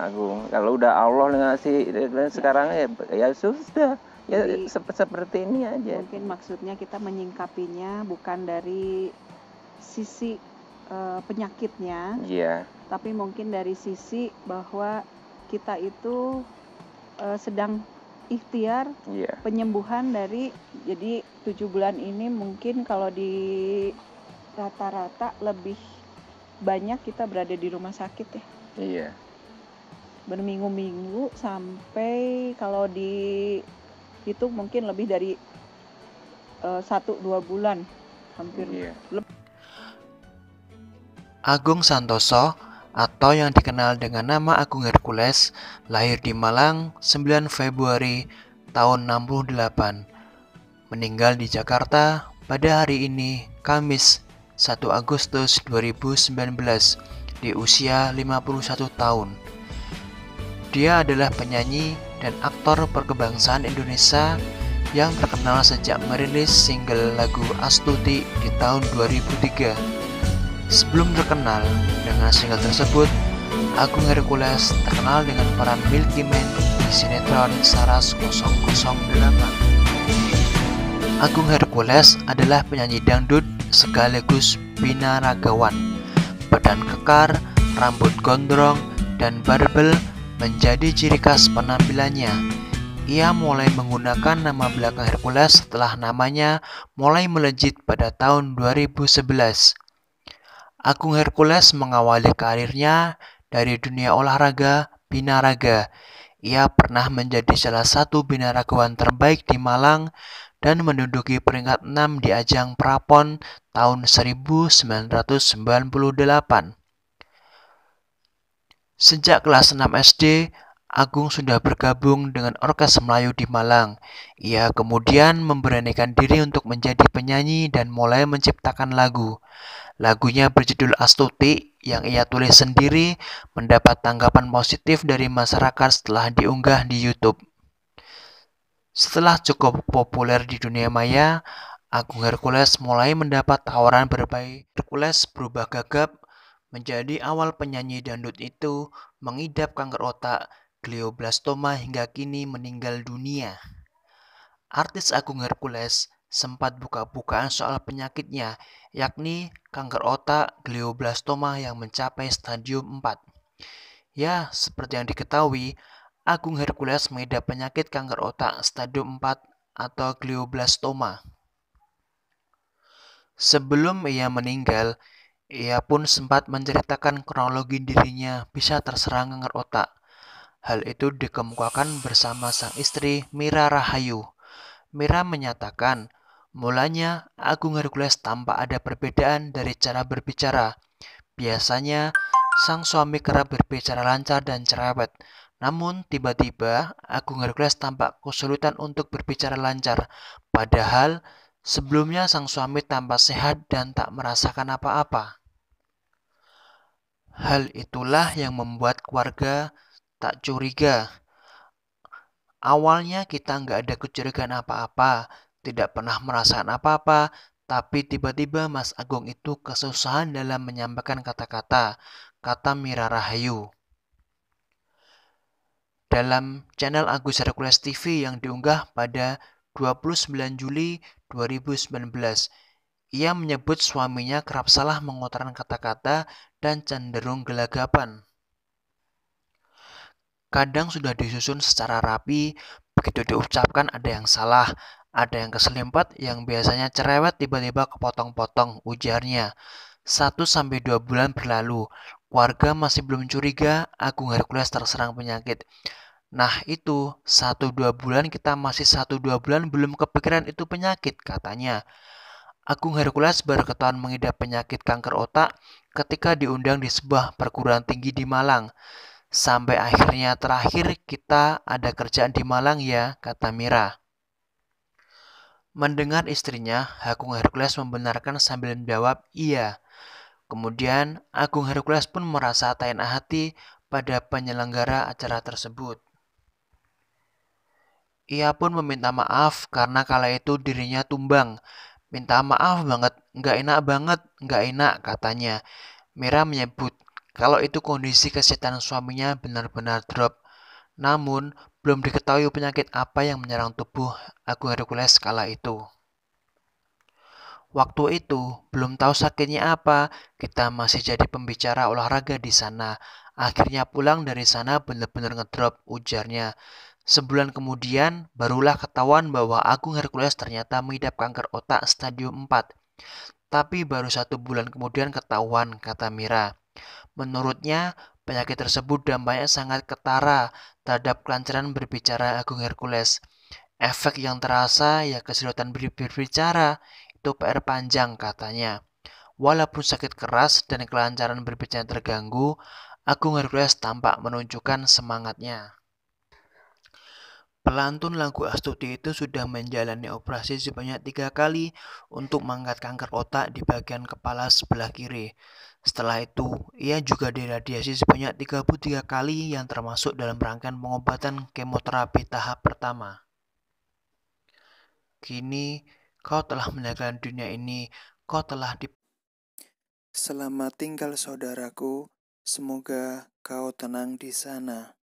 agung kalau udah Allah ngasih ya. sekarang ya ya sudah ya Jadi, seperti ini aja mungkin maksudnya kita menyingkapinya bukan dari sisi uh, penyakitnya yeah. tapi mungkin dari sisi bahwa kita itu uh, sedang ikhtiar yeah. penyembuhan dari jadi tujuh bulan ini mungkin kalau di rata-rata lebih banyak kita berada di rumah sakit ya iya yeah berminggu-minggu sampai kalau di itu mungkin lebih dari eh, satu uh, dua bulan hampir yeah. Iya. Agung Santoso atau yang dikenal dengan nama Agung Hercules lahir di Malang 9 Februari tahun 68 meninggal di Jakarta pada hari ini Kamis 1 Agustus 2019 di usia 51 tahun dia adalah penyanyi dan aktor perkebangsaan Indonesia yang terkenal sejak merilis single lagu Astuti di tahun 2003. Sebelum terkenal dengan single tersebut, Agung Hercules terkenal dengan peran Milky Man di sinetron Saras 008. Agung Hercules adalah penyanyi dangdut sekaligus binaragawan. Badan kekar, rambut gondrong, dan barbel Menjadi ciri khas penampilannya, ia mulai menggunakan nama belakang Hercules setelah namanya mulai melejit pada tahun 2011. Agung Hercules mengawali karirnya dari dunia olahraga binaraga. Ia pernah menjadi salah satu binaragawan terbaik di Malang dan menduduki peringkat 6 di ajang Prapon tahun 1998. Sejak kelas 6 SD, Agung sudah bergabung dengan Orkes Melayu di Malang. Ia kemudian memberanikan diri untuk menjadi penyanyi dan mulai menciptakan lagu. Lagunya berjudul Astuti yang ia tulis sendiri mendapat tanggapan positif dari masyarakat setelah diunggah di YouTube. Setelah cukup populer di dunia maya, Agung Hercules mulai mendapat tawaran berbagai Hercules berubah gagap Menjadi awal penyanyi dangdut itu mengidap kanker otak, glioblastoma hingga kini meninggal dunia. Artis Agung Hercules sempat buka-bukaan soal penyakitnya, yakni kanker otak glioblastoma yang mencapai stadium 4. Ya, seperti yang diketahui, Agung Hercules mengidap penyakit kanker otak stadium 4 atau glioblastoma. Sebelum ia meninggal, ia pun sempat menceritakan kronologi dirinya bisa terserang kanker otak. Hal itu dikemukakan bersama sang istri Mira Rahayu. Mira menyatakan, mulanya Agung Hercules tampak ada perbedaan dari cara berbicara. Biasanya, sang suami kerap berbicara lancar dan cerewet, namun, tiba-tiba Agung Hercules tampak kesulitan untuk berbicara lancar, padahal sebelumnya sang suami tampak sehat dan tak merasakan apa-apa. Hal itulah yang membuat keluarga tak curiga. Awalnya kita nggak ada kecurigaan apa-apa, tidak pernah merasakan apa-apa, tapi tiba-tiba Mas Agung itu kesusahan dalam menyampaikan kata-kata, kata Mira Rahayu. Dalam channel Agus Hercules TV yang diunggah pada 29 Juli 2019, ia menyebut suaminya kerap salah mengutarakan kata-kata dan cenderung gelagapan. Kadang sudah disusun secara rapi, begitu diucapkan ada yang salah, ada yang keselimpat yang biasanya cerewet tiba-tiba kepotong-potong ujarnya. Satu sampai dua bulan berlalu, warga masih belum curiga Agung Hercules terserang penyakit. Nah itu, satu dua bulan kita masih satu dua bulan belum kepikiran itu penyakit katanya. Agung Hercules berketahuan mengidap penyakit kanker otak ketika diundang di sebuah perguruan tinggi di Malang. Sampai akhirnya terakhir kita ada kerjaan di Malang ya, kata Mira. Mendengar istrinya, Agung Hercules membenarkan sambil menjawab iya. Kemudian, Agung Hercules pun merasa tak hati pada penyelenggara acara tersebut. Ia pun meminta maaf karena kala itu dirinya tumbang Minta maaf banget, nggak enak banget, nggak enak katanya. Mira menyebut kalau itu kondisi kesehatan suaminya benar-benar drop. Namun, belum diketahui penyakit apa yang menyerang tubuh Agung Hercules kala itu. Waktu itu, belum tahu sakitnya apa, kita masih jadi pembicara olahraga di sana. Akhirnya pulang dari sana benar-benar ngedrop, ujarnya. Sebulan kemudian, barulah ketahuan bahwa Agung Hercules ternyata mengidap kanker otak stadium 4. Tapi baru satu bulan kemudian ketahuan, kata Mira. Menurutnya, penyakit tersebut dampaknya sangat ketara terhadap kelancaran berbicara Agung Hercules. Efek yang terasa ya kesulitan berbicara, itu PR panjang katanya. Walaupun sakit keras dan kelancaran berbicara terganggu, Agung Hercules tampak menunjukkan semangatnya. Pelantun lagu Astuti itu sudah menjalani operasi sebanyak tiga kali untuk mengangkat kanker otak di bagian kepala sebelah kiri. Setelah itu, ia juga diradiasi sebanyak 33 kali yang termasuk dalam rangkaian pengobatan kemoterapi tahap pertama. Kini, kau telah meninggalkan dunia ini, kau telah di... Selamat tinggal saudaraku, semoga kau tenang di sana.